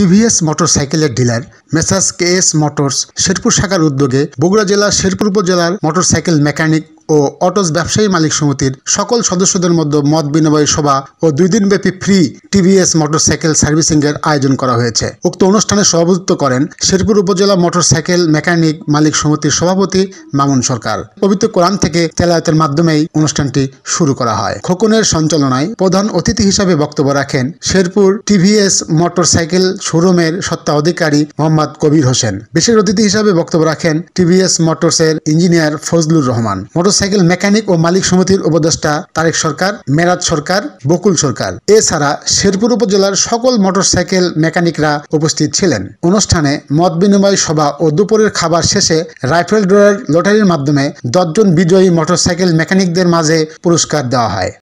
TVS মোটরসাইকেলের dealer messrs K S motors Sherpur শাখার উদ্যোগে বগুড়া জেলার শেরপুর উপজেলার মোটরসাইকেল মেকানিক ও অটোস ব্যবসায়ী মালিক সমিতির সকল সদস্যদের মধ্যে মত বিনিময় সভা ও দুই দিনব্যাপী ফ্রি টিভিএস মোটরসাইকেল সার্ভিসিংয়ের আয়োজন করা হয়েছে উক্ত অনুষ্ঠানে সভাপতিত্ব করেন শেরপুর উপজেলা মোটরসাইকেল মেকানিক মালিক সমিতির সভাপতি মামুন সরকার পবিত্র কোরআন থেকে তেলায়তের মাধ্যমেই অনুষ্ঠানটি শুরু করা হয় খোকনের সঞ্চালনায় প্রধান অতিথি হিসাবে বক্তব্য রাখেন শেরপুর টিভিএস মোটরসাইকেল শোরুমের অধিকারী মোহাম্মদ কবির হোসেন বিশেষ অতিথি হিসাবে বক্তব্য রাখেন টিভিএস মোটরসের engineer Fazlur Rahman motorcycle mechanic ও মালিক সমিতির উপদেষ্টা তারেক সরকার মেরাজ সরকার বকুল সরকার এছাড়া শেরপুর উপজেলার সকল মোটরসাইকেল মেকানিকরা উপস্থিত ছিলেন অনুষ্ঠানে মত বিনিময় সভা ও দুপুরের খাবার শেষে রাইফেল ড্রয়ের লটারির মাধ্যমে দশজন বিজয়ী মোটরসাইকেল মেকানিকদের মাঝে পুরস্কার দেওয়া হয়